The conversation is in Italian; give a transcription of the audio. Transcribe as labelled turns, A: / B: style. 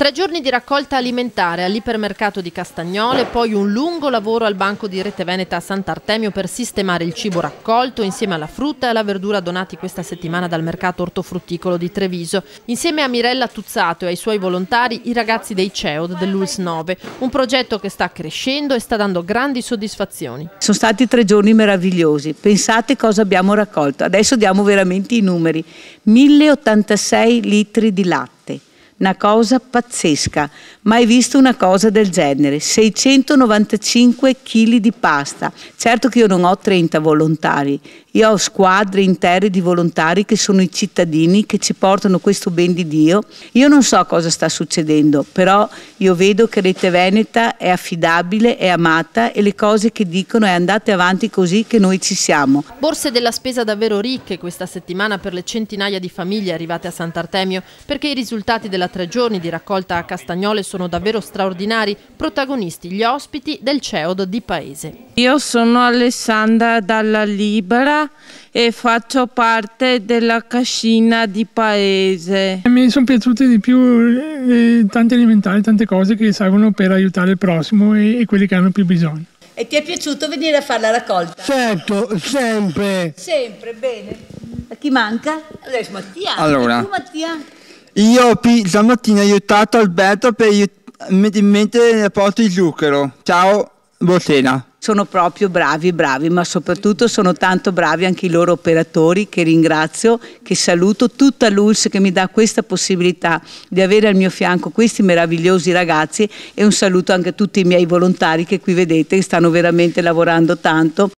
A: Tre giorni di raccolta alimentare all'ipermercato di Castagnole, poi un lungo lavoro al banco di Rete Veneta a Sant'Artemio per sistemare il cibo raccolto insieme alla frutta e alla verdura donati questa settimana dal mercato ortofrutticolo di Treviso. Insieme a Mirella Tuzzato e ai suoi volontari, i ragazzi dei CEOD dell'ULS 9, un progetto che sta crescendo e sta dando grandi soddisfazioni.
B: Sono stati tre giorni meravigliosi, pensate cosa abbiamo raccolto, adesso diamo veramente i numeri, 1086 litri di latte una cosa pazzesca, mai visto una cosa del genere, 695 kg di pasta. Certo che io non ho 30 volontari, io ho squadre intere di volontari che sono i cittadini che ci portano questo ben di Dio. Io non so cosa sta succedendo, però io vedo che Rete Veneta è affidabile, è amata e le cose che dicono è andate avanti così che noi ci siamo.
A: Borse della spesa davvero ricche questa settimana per le centinaia di famiglie arrivate a Sant'Artemio, perché i risultati della tre giorni di raccolta a Castagnole sono davvero straordinari, protagonisti gli ospiti del CEOD di Paese.
C: Io sono Alessandra Dalla Libera e faccio parte della cascina di paese.
D: Mi sono piaciute di più le eh, eh, tante alimentari, tante cose che servono per aiutare il prossimo e, e quelli che hanno più bisogno.
B: E ti è piaciuto venire a fare la raccolta?
D: Certo, sempre.
B: Sempre, bene. A chi manca? Adesso Mattia. Allora. Tu, Mattia?
D: Io stamattina ho aiutato Alberto per mettere nel porto il zucchero. Ciao, buona
B: sono proprio bravi, bravi, ma soprattutto sono tanto bravi anche i loro operatori che ringrazio, che saluto, tutta l'ULS che mi dà questa possibilità di avere al mio fianco questi meravigliosi ragazzi e un saluto anche a tutti i miei volontari che qui vedete che stanno veramente lavorando tanto.